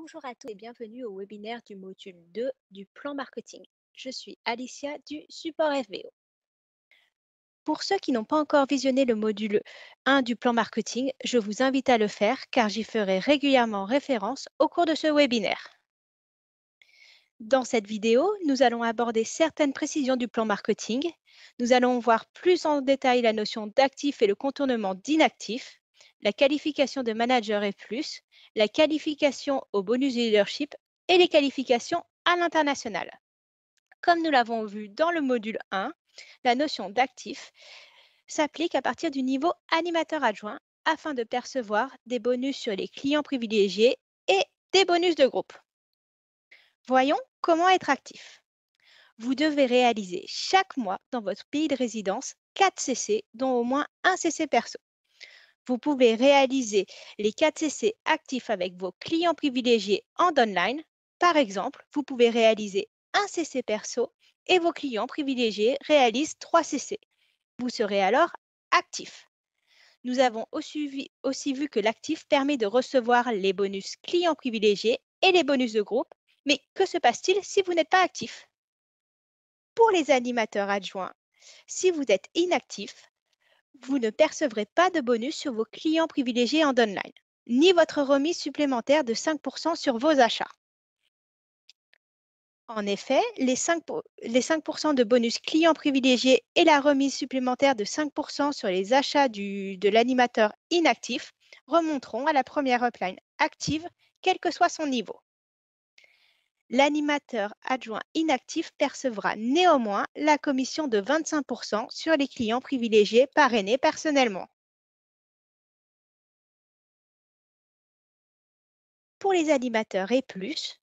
Bonjour à tous et bienvenue au webinaire du module 2 du plan marketing. Je suis Alicia du support FBO. Pour ceux qui n'ont pas encore visionné le module 1 du plan marketing, je vous invite à le faire car j'y ferai régulièrement référence au cours de ce webinaire. Dans cette vidéo, nous allons aborder certaines précisions du plan marketing. Nous allons voir plus en détail la notion d'actif et le contournement d'inactif la qualification de manager et plus, la qualification au bonus leadership et les qualifications à l'international. Comme nous l'avons vu dans le module 1, la notion d'actif s'applique à partir du niveau animateur adjoint afin de percevoir des bonus sur les clients privilégiés et des bonus de groupe. Voyons comment être actif. Vous devez réaliser chaque mois dans votre pays de résidence 4 CC, dont au moins un CC perso vous pouvez réaliser les 4CC actifs avec vos clients privilégiés en online. Par exemple, vous pouvez réaliser un CC perso et vos clients privilégiés réalisent 3 CC. Vous serez alors actif. Nous avons aussi vu, que l'actif permet de recevoir les bonus clients privilégiés et les bonus de groupe, mais que se passe-t-il si vous n'êtes pas actif Pour les animateurs adjoints, si vous êtes inactif, vous ne percevrez pas de bonus sur vos clients privilégiés en online, ni votre remise supplémentaire de 5% sur vos achats. En effet, les 5%, de bonus clients privilégiés et la remise supplémentaire de 5% sur les achats du, de l'animateur inactif remonteront à la première upline active, quel que soit son niveau l'animateur adjoint inactif percevra néanmoins la commission de 25% sur les clients privilégiés parrainés personnellement. Pour les animateurs et plus,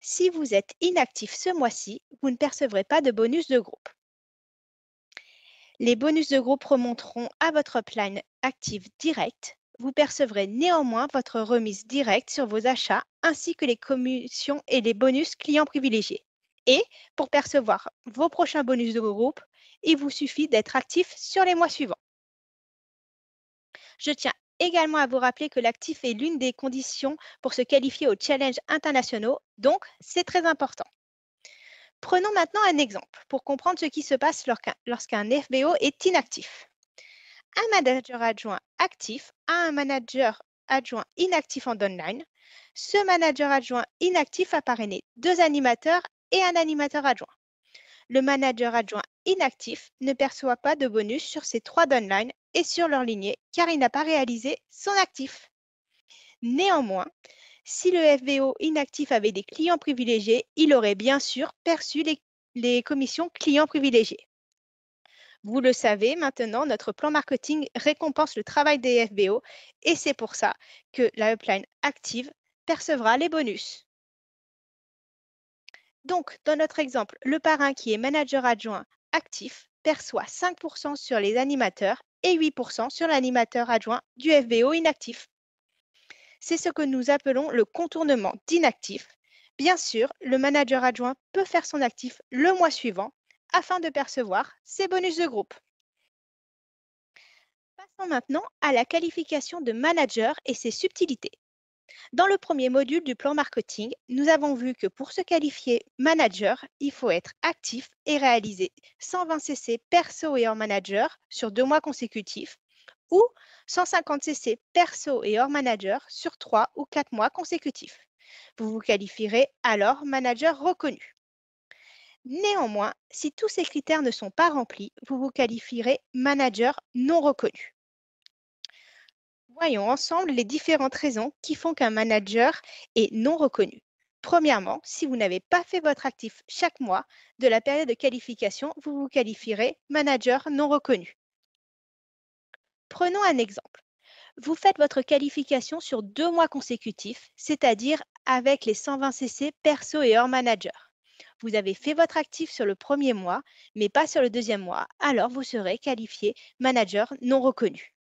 si vous êtes inactif ce mois-ci, vous ne percevrez pas de bonus de groupe. Les bonus de groupe remonteront à votre plan active direct vous percevrez néanmoins votre remise directe sur vos achats ainsi que les commissions et les bonus clients privilégiés. Et pour percevoir vos prochains bonus de groupe, il vous suffit d'être actif sur les mois suivants. Je tiens également à vous rappeler que l'actif est l'une des conditions pour se qualifier aux challenges internationaux, donc c'est très important. Prenons maintenant un exemple pour comprendre ce qui se passe lorsqu'un FBO est inactif un manager adjoint actif à un manager adjoint inactif en downline. Ce manager adjoint inactif a parrainé deux animateurs et un animateur adjoint. Le manager adjoint inactif ne perçoit pas de bonus sur ces trois downlines et sur leur lignée car il n'a pas réalisé son actif. Néanmoins, si le FVO inactif avait des clients privilégiés, il aurait bien sûr perçu les commissions clients privilégiés. Vous le savez, maintenant, notre plan marketing récompense le travail des FBO et c'est pour ça que la upline active percevra les bonus. Donc, dans notre exemple, le parrain qui est manager adjoint actif perçoit 5% sur les animateurs et 8% sur l'animateur adjoint du FBO inactif. C'est ce que nous appelons le contournement d'inactif. Bien sûr, le manager adjoint peut faire son actif le mois suivant afin de percevoir ces bonus de groupe. Passons maintenant à la qualification de manager et ses subtilités. Dans le premier module du plan marketing, nous avons vu que pour se qualifier manager, il faut être actif et réaliser 120 CC perso et hors manager sur deux mois consécutifs ou 150 CC perso et hors manager sur trois ou quatre mois consécutifs. Vous vous qualifierez alors manager reconnu. Néanmoins, si tous ces critères ne sont pas remplis, vous vous qualifierez manager non reconnu. Voyons ensemble les différentes raisons qui font qu'un manager est non reconnu. Premièrement, si vous n'avez pas fait votre actif chaque mois de la période de qualification, vous vous qualifierez manager non reconnu. Prenons un exemple. Vous faites votre qualification sur deux mois consécutifs, c'est-à-dire avec les 120 CC perso et hors manager. Vous avez fait votre actif sur le premier mois, mais pas sur le deuxième mois. Alors, vous serez qualifié manager non reconnu.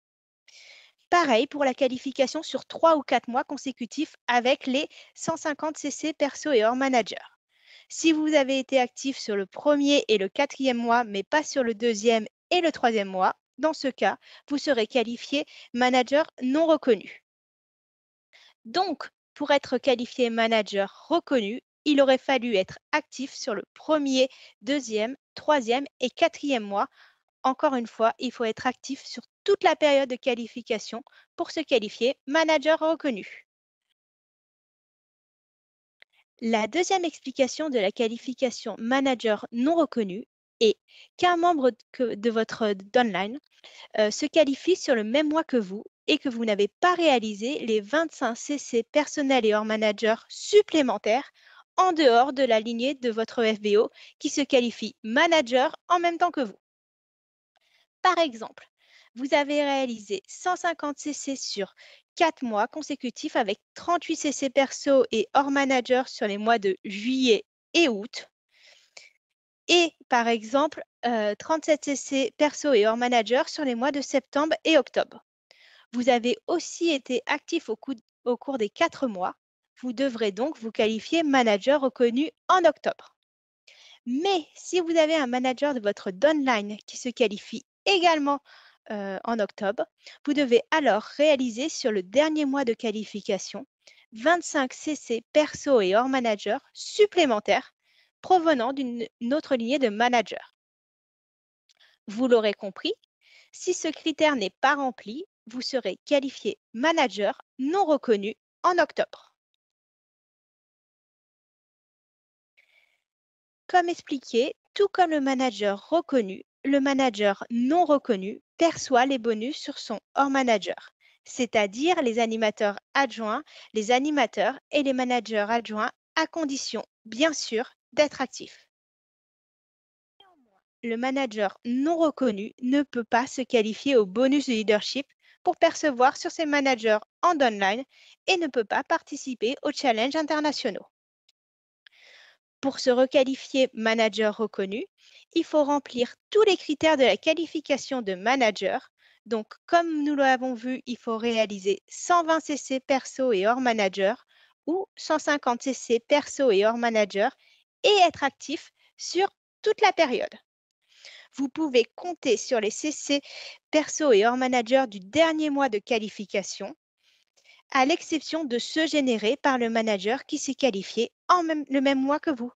Pareil pour la qualification sur trois ou quatre mois consécutifs avec les 150 CC perso et hors manager. Si vous avez été actif sur le premier et le quatrième mois, mais pas sur le deuxième et le troisième mois, dans ce cas, vous serez qualifié manager non reconnu. Donc, pour être qualifié manager reconnu, il aurait fallu être actif sur le premier, deuxième, troisième et quatrième mois. Encore une fois, il faut être actif sur toute la période de qualification pour se qualifier manager reconnu. La deuxième explication de la qualification manager non reconnu est qu'un membre de votre downline euh, se qualifie sur le même mois que vous et que vous n'avez pas réalisé les 25 CC personnels et hors manager supplémentaires en dehors de la lignée de votre FBO qui se qualifie manager en même temps que vous. Par exemple, vous avez réalisé 150 CC sur 4 mois consécutifs avec 38 CC perso et hors manager sur les mois de juillet et août. Et par exemple, 37 euh, CC perso et hors manager sur les mois de septembre et octobre. Vous avez aussi été actif au cours des 4 mois vous devrez donc vous qualifier manager reconnu en octobre. Mais si vous avez un manager de votre downline qui se qualifie également euh, en octobre, vous devez alors réaliser sur le dernier mois de qualification 25 CC perso et hors manager supplémentaires provenant d'une autre lignée de manager. Vous l'aurez compris, si ce critère n'est pas rempli, vous serez qualifié manager non reconnu en octobre. Comme m'expliquer, tout comme le manager reconnu, le manager non reconnu perçoit les bonus sur son hors manager, c'est-à-dire les animateurs adjoints, les animateurs et les managers adjoints, à condition, bien sûr, d'être actifs. Le manager non reconnu ne peut pas se qualifier au bonus de leadership pour percevoir sur ses managers en online et ne peut pas participer aux challenges internationaux pour se requalifier manager reconnu, il faut remplir tous les critères de la qualification de manager. Donc, comme nous l'avons vu, il faut réaliser 120 CC perso et hors manager ou 150 CC perso et hors manager et être actif sur toute la période. Vous pouvez compter sur les CC perso et hors manager du dernier mois de qualification à l'exception de ceux générés par le manager qui s'est qualifié en même, le même mois que vous.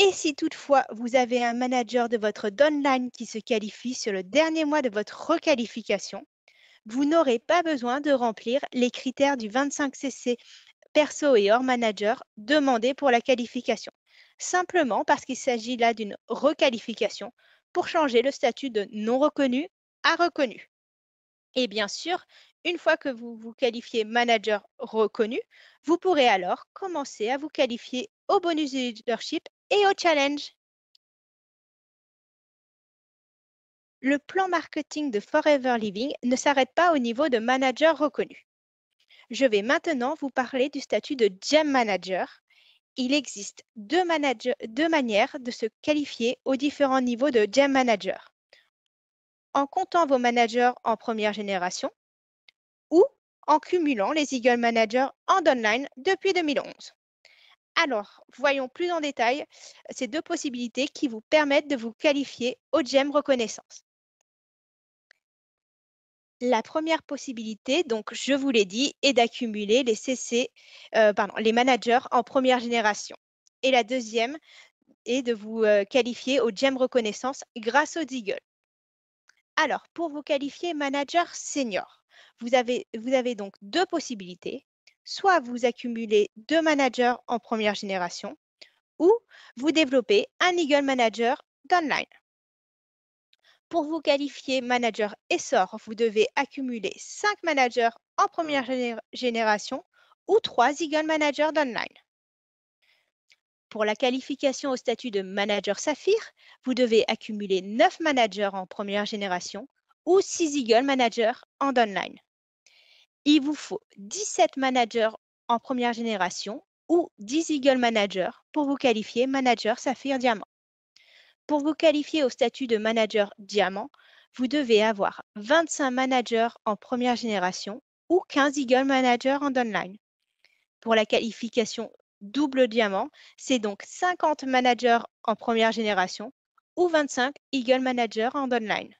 Et si toutefois vous avez un manager de votre downline qui se qualifie sur le dernier mois de votre requalification, vous n'aurez pas besoin de remplir les critères du 25cc perso et hors manager demandés pour la qualification, simplement parce qu'il s'agit là d'une requalification pour changer le statut de non reconnu a reconnu. Et bien sûr, une fois que vous vous qualifiez manager reconnu, vous pourrez alors commencer à vous qualifier au bonus leadership et au challenge. Le plan marketing de Forever Living ne s'arrête pas au niveau de manager reconnu. Je vais maintenant vous parler du statut de Gem Manager. Il existe deux, deux manières de se qualifier aux différents niveaux de Gem Manager en comptant vos managers en première génération ou en cumulant les Eagle Managers en online depuis 2011. Alors, voyons plus en détail ces deux possibilités qui vous permettent de vous qualifier au GEM reconnaissance. La première possibilité, donc je vous l'ai dit, est d'accumuler les CC, euh, pardon, les managers en première génération. Et la deuxième est de vous euh, qualifier au GEM reconnaissance grâce aux Eagle. Alors, pour vous qualifier manager senior, vous avez, donc deux possibilités. Soit vous accumulez deux managers en première génération, ou vous développez un Eagle manager d'online. Pour vous qualifier manager essor, vous devez accumuler cinq managers en première génération ou trois Eagle Managers d'online. Pour la qualification au statut de manager Saphir, vous devez accumuler 9 managers en première génération ou 6 Eagle managers en downline. Il vous faut 17 managers en première génération ou 10 Eagle managers pour vous qualifier manager Saphir Diamant. Pour vous qualifier au statut de manager Diamant, vous devez avoir 25 managers en première génération ou 15 Eagle managers en downline. Pour la qualification double diamant. C'est donc 50 managers en première génération ou 25 Eagle Managers en online.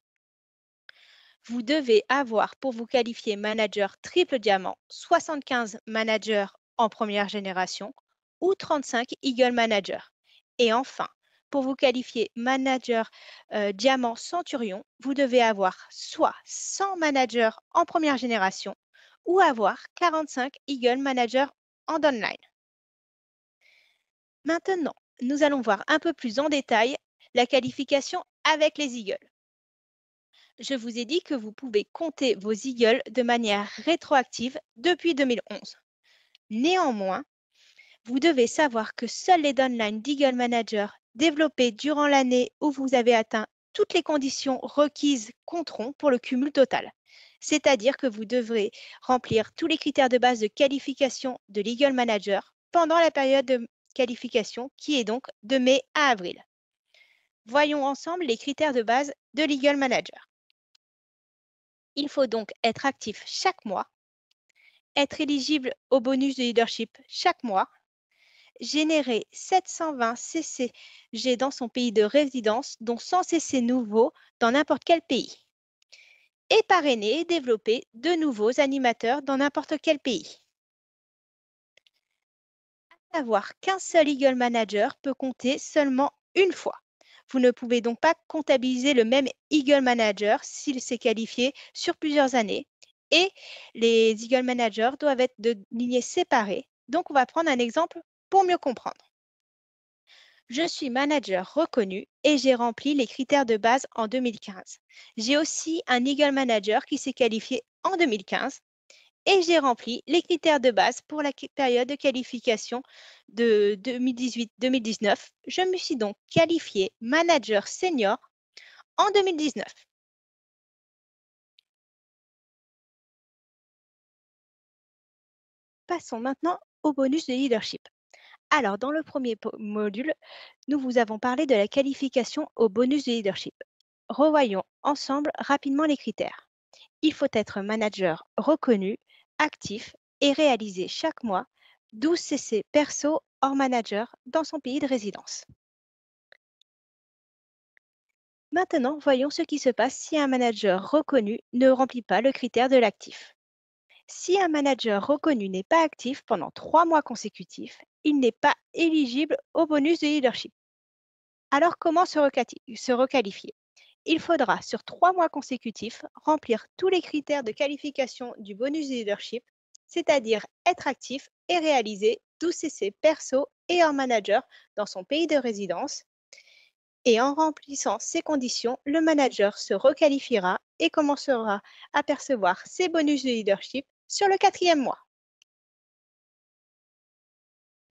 Vous devez avoir pour vous qualifier manager triple diamant 75 managers en première génération ou 35 Eagle Managers. Et enfin, pour vous qualifier manager euh, diamant centurion, vous devez avoir soit 100 managers en première génération ou avoir 45 Eagle Managers en online. Maintenant, nous allons voir un peu plus en détail la qualification avec les eagles. Je vous ai dit que vous pouvez compter vos eagles de manière rétroactive depuis 2011. Néanmoins, vous devez savoir que seuls les downlines d'Eagle Manager développés durant l'année où vous avez atteint toutes les conditions requises compteront pour le cumul total. C'est-à-dire que vous devrez remplir tous les critères de base de qualification de l'Eagle Manager pendant la période de qualification qui est donc de mai à avril. Voyons ensemble les critères de base de l'Eagle Manager. Il faut donc être actif chaque mois, être éligible au bonus de leadership chaque mois, générer 720 CCG dans son pays de résidence, dont 100 CC nouveaux dans n'importe quel pays, et parrainer et développer de nouveaux animateurs dans n'importe quel pays savoir qu'un seul Eagle Manager peut compter seulement une fois. Vous ne pouvez donc pas comptabiliser le même Eagle Manager s'il s'est qualifié sur plusieurs années. Et les Eagle Managers doivent être de lignées séparées. Donc, on va prendre un exemple pour mieux comprendre. Je suis manager reconnu et j'ai rempli les critères de base en 2015. J'ai aussi un Eagle Manager qui s'est qualifié en 2015 et j'ai rempli les critères de base pour la période de qualification de 2018-2019. Je me suis donc qualifiée manager senior en 2019. Passons maintenant au bonus de leadership. Alors, dans le premier module, nous vous avons parlé de la qualification au bonus de leadership. Revoyons ensemble rapidement les critères. Il faut être manager reconnu, actif et réalisé chaque mois 12 CC perso hors manager dans son pays de résidence. Maintenant, voyons ce qui se passe si un manager reconnu ne remplit pas le critère de l'actif. Si un manager reconnu n'est pas actif pendant trois mois consécutifs, il n'est pas éligible au bonus de leadership. Alors comment se, requalifier il faudra sur trois mois consécutifs remplir tous les critères de qualification du bonus leadership, c'est-à-dire être actif et réaliser 12 CC perso et en manager dans son pays de résidence. Et en remplissant ces conditions, le manager se requalifiera et commencera à percevoir ses bonus de leadership sur le quatrième mois.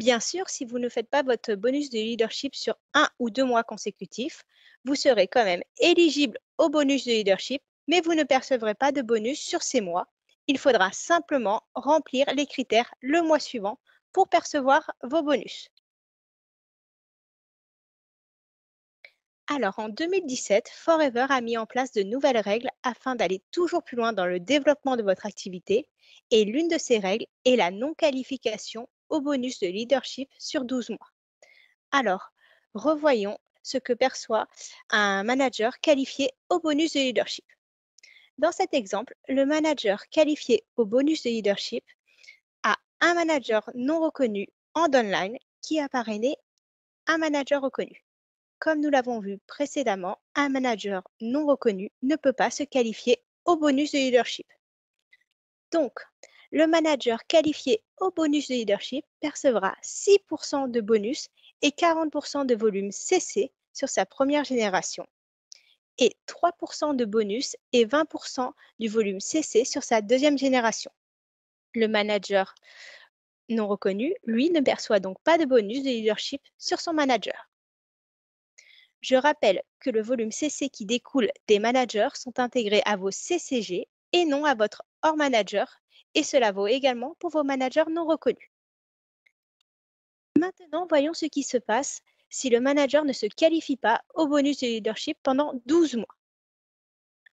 Bien sûr, si vous ne faites pas votre bonus de leadership sur un ou deux mois consécutifs, vous serez quand même éligible au bonus de leadership, mais vous ne percevrez pas de bonus sur ces mois. Il faudra simplement remplir les critères le mois suivant pour percevoir vos bonus. Alors en 2017, Forever a mis en place de nouvelles règles afin d'aller toujours plus loin dans le développement de votre activité et l'une de ces règles est la non-qualification bonus de leadership sur 12 mois. Alors, revoyons ce que perçoit un manager qualifié au bonus de leadership. Dans cet exemple, le manager qualifié au bonus de leadership a un manager non reconnu en online qui a parrainé un manager reconnu. Comme nous l'avons vu précédemment, un manager non reconnu ne peut pas se qualifier au bonus de leadership. Donc, le manager qualifié au bonus de leadership percevra 6% de bonus et 40% de volume CC sur sa première génération et 3% de bonus et 20% du volume CC sur sa deuxième génération. Le manager non reconnu, lui, ne perçoit donc pas de bonus de leadership sur son manager. Je rappelle que le volume CC qui découle des managers sont intégrés à vos CCG et non à votre hors manager et cela vaut également pour vos managers non reconnus. Maintenant, voyons ce qui se passe si le manager ne se qualifie pas au bonus de leadership pendant 12 mois.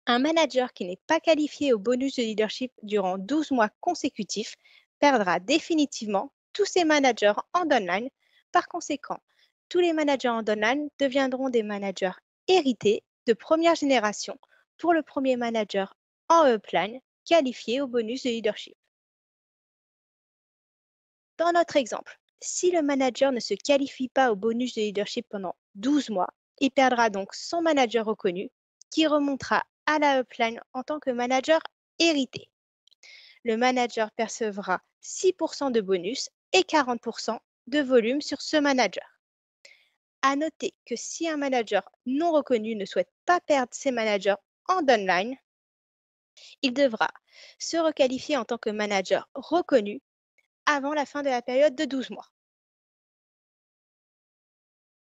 Un manager qui n'est pas qualifié au bonus de leadership durant 12 mois consécutifs perdra définitivement tous ses managers en downline. Par conséquent, tous les managers en downline deviendront des managers hérités de première génération pour le premier manager en upline qualifié au bonus de leadership. Dans notre exemple, si le manager ne se qualifie pas au bonus de leadership pendant 12 mois, il perdra donc son manager reconnu qui remontera à la upline en tant que manager hérité. Le manager percevra 6% de bonus et 40% de volume sur ce manager. À noter que si un manager non reconnu ne souhaite pas perdre ses managers en downline, il devra se requalifier en tant que manager reconnu avant la fin de la période de 12 mois.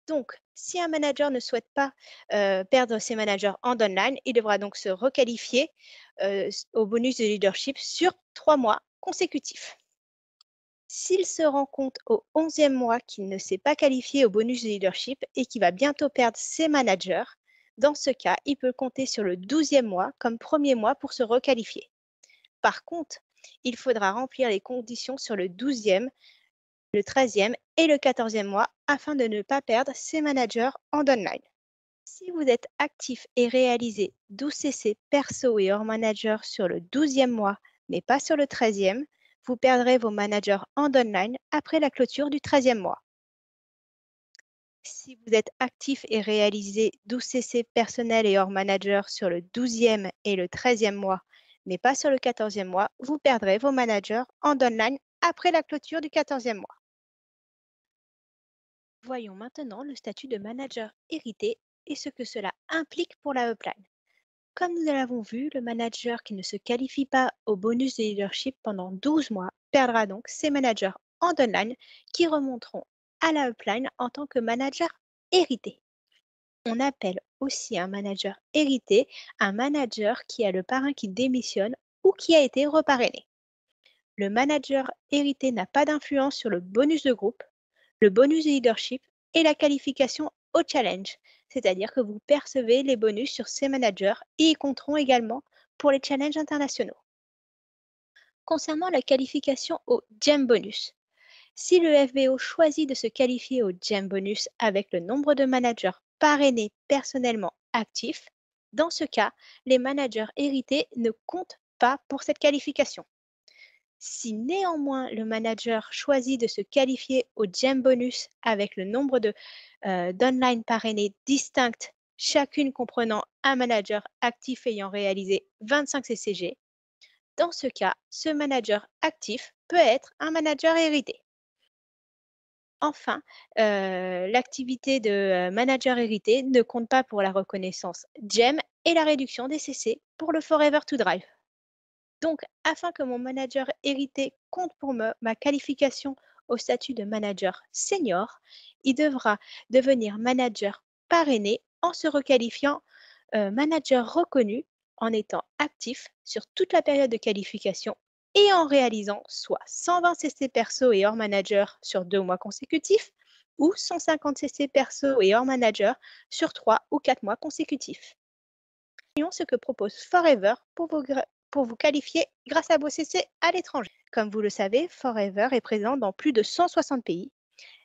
Donc, si un manager ne souhaite pas euh, perdre ses managers en online, il devra donc se requalifier euh, au bonus de leadership sur trois mois consécutifs. S'il se rend compte au 11e mois qu'il ne s'est pas qualifié au bonus de leadership et qu'il va bientôt perdre ses managers, dans ce cas, il peut compter sur le 12e mois comme premier mois pour se requalifier. Par contre, il faudra remplir les conditions sur le 12e, le 13e et le 14e mois afin de ne pas perdre ses managers en downline. Si vous êtes actif et réalisez 12 CC perso et hors manager sur le 12e mois, mais pas sur le 13e, vous perdrez vos managers en downline après la clôture du 13e mois. Si vous êtes actif et réalisez 12 CC personnels et hors manager sur le 12e et le 13e mois, mais pas sur le 14e mois, vous perdrez vos managers en downline après la clôture du 14e mois. Voyons maintenant le statut de manager hérité et ce que cela implique pour la upline. Comme nous l'avons vu, le manager qui ne se qualifie pas au bonus de leadership pendant 12 mois perdra donc ses managers en downline qui remonteront à la upline en tant que manager hérité. On appelle aussi un manager hérité un manager qui a le parrain qui démissionne ou qui a été reparrainé. Le manager hérité n'a pas d'influence sur le bonus de groupe, le bonus de leadership et la qualification au challenge, c'est-à-dire que vous percevez les bonus sur ces managers et ils compteront également pour les challenges internationaux. Concernant la qualification au Jam Bonus, si le FBO choisit de se qualifier au GEM Bonus avec le nombre de managers parrainés personnellement actifs, dans ce cas, les managers hérités ne comptent pas pour cette qualification. Si néanmoins le manager choisit de se qualifier au GEM Bonus avec le nombre de euh, d'online parrainés distinctes, chacune comprenant un manager actif ayant réalisé 25 CCG, dans ce cas, ce manager actif peut être un manager hérité. Enfin, l'activité de manager hérité ne compte pas pour la reconnaissance GEM et la réduction des CC pour le Forever to Drive. Donc, afin que mon manager hérité compte pour ma qualification au statut de manager senior, il devra devenir manager parrainé en se requalifiant manager reconnu en étant actif sur toute la période de qualification et en réalisant soit 120 CC perso et hors manager sur deux mois consécutifs ou 150 CC perso et hors manager sur trois ou quatre mois consécutifs. Voyons ce que propose Forever pour vous, pour vous qualifier grâce à vos CC à l'étranger. Comme vous le savez, Forever est présent dans plus de 160 pays.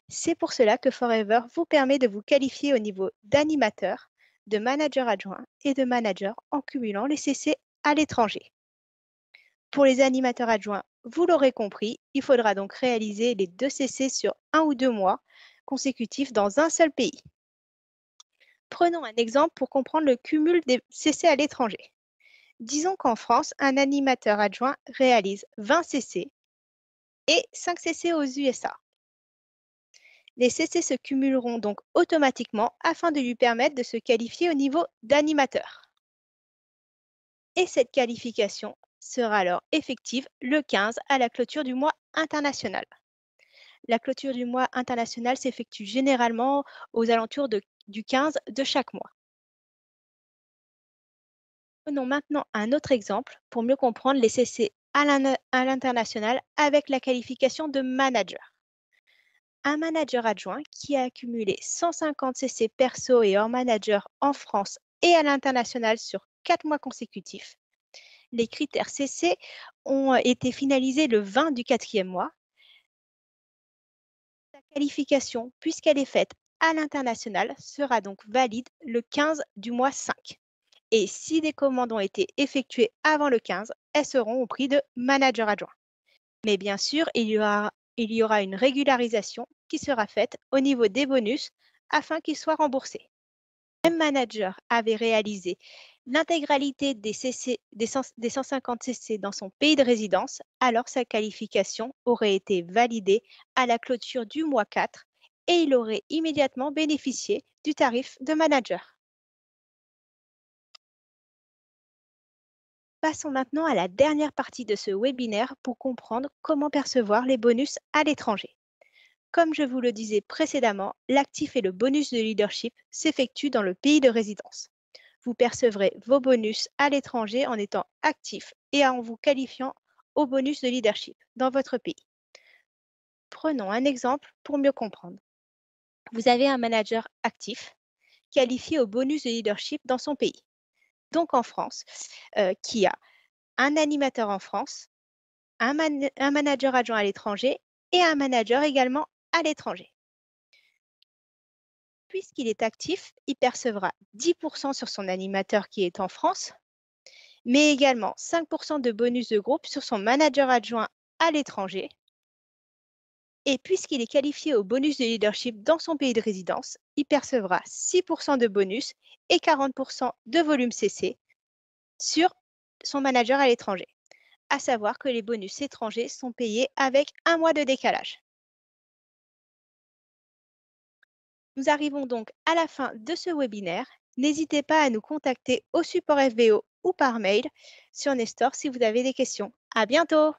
C'est pour cela que Forever vous permet de vous qualifier au niveau d'animateur, de manager adjoint et de manager en cumulant les CC à l'étranger. Pour les animateurs adjoints, vous l'aurez compris, il faudra donc réaliser les deux CC sur un ou deux mois consécutifs dans un seul pays. Prenons un exemple pour comprendre le cumul des CC à l'étranger. Disons qu'en France, un animateur adjoint réalise 20 CC et 5 CC aux USA. Les CC se cumuleront donc automatiquement afin de lui permettre de se qualifier au niveau d'animateur. Et cette qualification sera alors effective le 15 à la clôture du mois international. La clôture du mois international s'effectue généralement aux alentours du 15 de chaque mois. Prenons maintenant un autre exemple pour mieux comprendre les CC à l'international avec la qualification de manager. Un manager adjoint qui a accumulé 150 CC perso et hors manager en France et à l'international sur 4 mois consécutifs les critères CC ont euh, été finalisés le 20 du quatrième mois. La qualification, puisqu'elle est faite à l'international, sera donc valide le 15 du mois 5. Et si des commandes ont été effectuées avant le 15, elles seront au prix de manager adjoint. Mais bien sûr, il y aura, une régularisation qui sera faite au niveau des bonus afin qu'ils soient remboursés. Même manager avait réalisé l'intégralité des, 150 CC dans son pays de résidence, alors sa qualification aurait été validée à la clôture du mois 4 et il aurait immédiatement bénéficié du tarif de manager. Passons maintenant à la dernière partie de ce webinaire pour comprendre comment percevoir les bonus à l'étranger. Comme je vous le disais précédemment, l'actif et le bonus de leadership s'effectuent dans le pays de résidence vous percevrez vos bonus à l'étranger en étant actif et en vous qualifiant au bonus de leadership dans votre pays. Prenons un exemple pour mieux comprendre. Vous avez un manager actif qualifié au bonus de leadership dans son pays, donc en France, euh, qui a un animateur en France, un, un manager adjoint à l'étranger et un manager également à l'étranger puisqu'il est actif, il percevra 10% sur son animateur qui est en France, mais également 5% de bonus de groupe sur son manager adjoint à l'étranger. Et puisqu'il est qualifié au bonus de leadership dans son pays de résidence, il percevra 6% de bonus et 40% de volume CC sur son manager à l'étranger. À savoir que les bonus étrangers sont payés avec un mois de décalage. Nous arrivons donc à la fin de ce webinaire. N'hésitez pas à nous contacter au support FBO ou par mail sur Nestor si vous avez des questions. À bientôt!